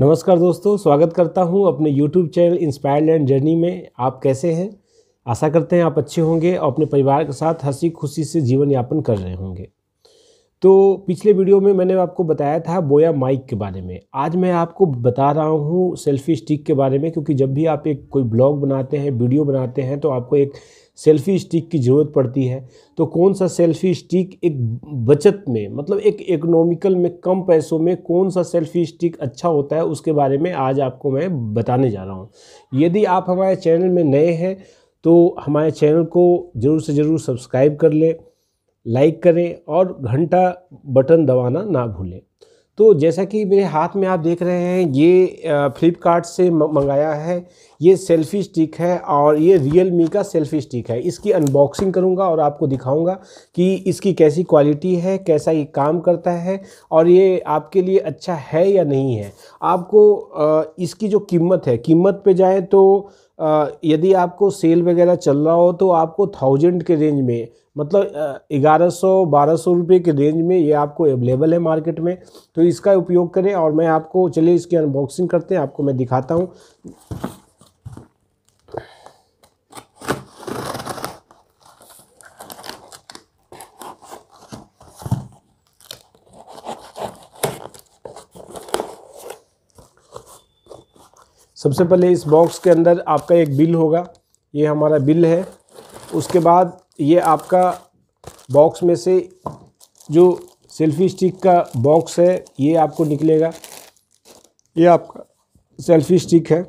नमस्कार दोस्तों स्वागत करता हूं अपने YouTube channel inspired land journey में आप कैसे हैं आशा करते हैं आप अच्छे होंगे और अपने परिवार के साथ हंसी खुशी से जीवन यापन कर रहे होंगे तो पिछले वीडियो में मैंने आपको बताया था बोया माइक के बारे में आज मैं आपको बता रहा हूँ सेल्फी स्टिक के बारे में क्योंकि जब भी आप एक कोई ब्लॉग बनाते हैं वीडियो बनाते हैं तो आपको एक सेल्फी स्टिक की ज़रूरत पड़ती है तो कौन सा सेल्फी स्टिक एक बचत में मतलब एक इकोनॉमिकल में कम पैसों में कौन सा सेल्फी स्टिक अच्छा होता है उसके बारे में आज आपको मैं बताने जा रहा हूँ यदि आप हमारे चैनल में नए हैं तो हमारे चैनल को ज़रूर से ज़रूर सब्सक्राइब कर लें लाइक करें और घंटा बटन दबाना ना भूलें तो जैसा कि मेरे हाथ में आप देख रहे हैं ये फ़्लिपकार्ट से मंगाया है ये सेल्फी स्टिक है और ये रियल मी का सेल्फी स्टिक है इसकी अनबॉक्सिंग करूँगा और आपको दिखाऊँगा कि इसकी कैसी क्वालिटी है कैसा ये काम करता है और ये आपके लिए अच्छा है या नहीं है आपको इसकी जो कीमत है कीमत पे जाएं तो यदि आपको सेल वगैरह चल रहा हो तो आपको थाउजेंड के रेंज में मतलब ग्यारह सौ बारह सौ रुपये के रेंज में ये आपको अवेलेबल है मार्केट में तो इसका उपयोग करें और मैं आपको चलिए इसकी अनबॉक्सिंग करते हैं आपको मैं दिखाता हूँ सबसे पहले इस बॉक्स के अंदर आपका एक बिल होगा ये हमारा बिल है उसके बाद ये आपका बॉक्स में से जो सेल्फी स्टिक का बॉक्स है ये आपको निकलेगा ये आपका सेल्फी स्टिक है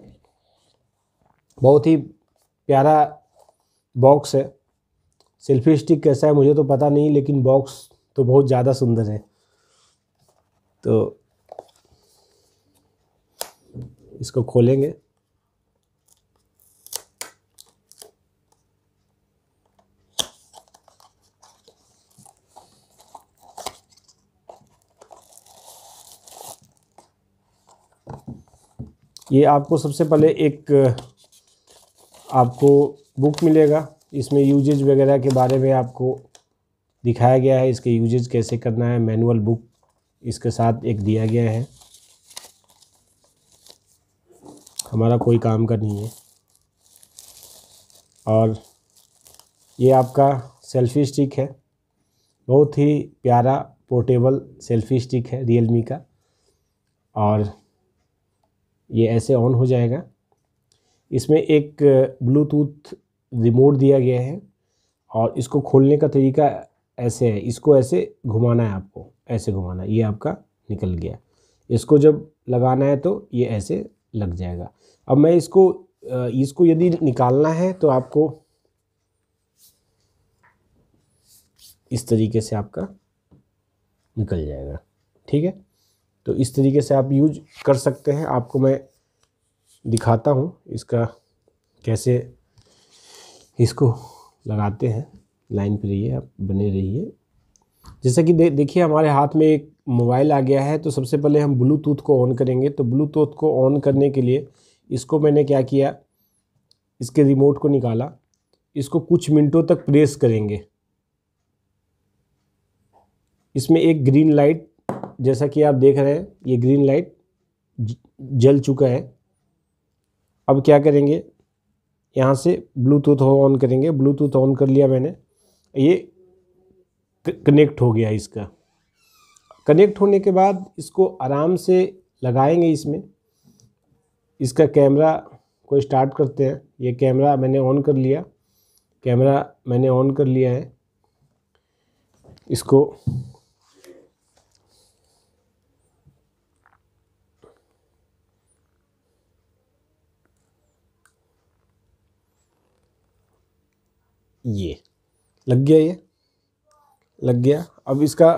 बहुत ही प्यारा बॉक्स है सेल्फी स्टिक कैसा है मुझे तो पता नहीं लेकिन बॉक्स तो बहुत ज़्यादा सुंदर है तो इसको खोलेंगे ये आपको सबसे पहले एक आपको बुक मिलेगा इसमें यूजेज वगैरह के बारे में आपको दिखाया गया है इसके यूजेज कैसे करना है मैनुअल बुक इसके साथ एक दिया गया है हमारा कोई काम का नहीं है और ये आपका सेल्फी स्टिक है बहुत ही प्यारा पोर्टेबल सेल्फी स्टिक है रियल का और ये ऐसे ऑन हो जाएगा इसमें एक ब्लूटूथ रिमोट दिया गया है और इसको खोलने का तरीका ऐसे है इसको ऐसे घुमाना है आपको ऐसे घुमाना ये आपका निकल गया इसको जब लगाना है तो ये ऐसे लग जाएगा अब मैं इसको इसको यदि निकालना है तो आपको इस तरीके से आपका निकल जाएगा ठीक है तो इस तरीके से आप यूज कर सकते हैं आपको मैं दिखाता हूँ इसका कैसे इसको लगाते हैं लाइन पर रहिए आप बने रहिए जैसा कि दे देखिए हमारे हाथ में एक मोबाइल आ गया है तो सबसे पहले हम ब्लूटूथ को ऑन करेंगे तो ब्लूटूथ को ऑन करने के लिए इसको मैंने क्या किया इसके रिमोट को निकाला इसको कुछ मिनटों तक प्रेस करेंगे इसमें एक ग्रीन लाइट जैसा कि आप देख रहे हैं ये ग्रीन लाइट जल चुका है अब क्या करेंगे यहाँ से ब्लूटूथ ऑन करेंगे ब्लूटूथ ऑन कर लिया मैंने ये कनेक्ट हो गया इसका कनेक्ट होने के बाद इसको आराम से लगाएंगे इसमें इसका कैमरा को स्टार्ट करते हैं ये कैमरा मैंने ऑन कर लिया कैमरा मैंने ऑन कर लिया है इसको ये लग गया ये लग गया अब इसका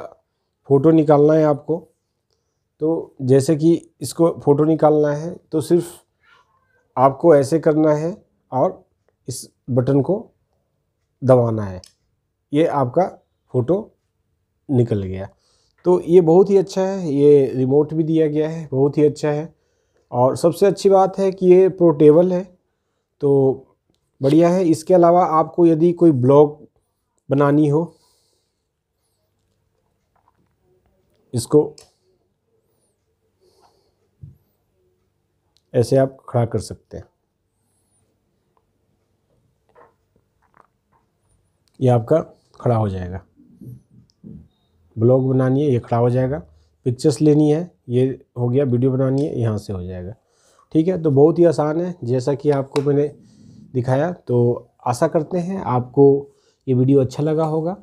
फ़ोटो निकालना है आपको तो जैसे कि इसको फ़ोटो निकालना है तो सिर्फ आपको ऐसे करना है और इस बटन को दबाना है ये आपका फ़ोटो निकल गया तो ये बहुत ही अच्छा है ये रिमोट भी दिया गया है बहुत ही अच्छा है और सबसे अच्छी बात है कि ये प्रोटेबल है तो बढ़िया है इसके अलावा आपको यदि कोई ब्लॉग बनानी हो इसको ऐसे आप खड़ा कर सकते हैं ये आपका खड़ा हो जाएगा ब्लॉग बनानी है ये खड़ा हो जाएगा पिक्चर्स लेनी है ये हो गया वीडियो बनानी है यहाँ से हो जाएगा ठीक है तो बहुत ही आसान है जैसा कि आपको मैंने दिखाया तो आशा करते हैं आपको ये वीडियो अच्छा लगा होगा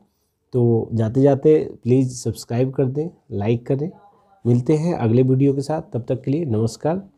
तो जाते जाते प्लीज़ सब्सक्राइब कर दें लाइक करें मिलते हैं अगले वीडियो के साथ तब तक के लिए नमस्कार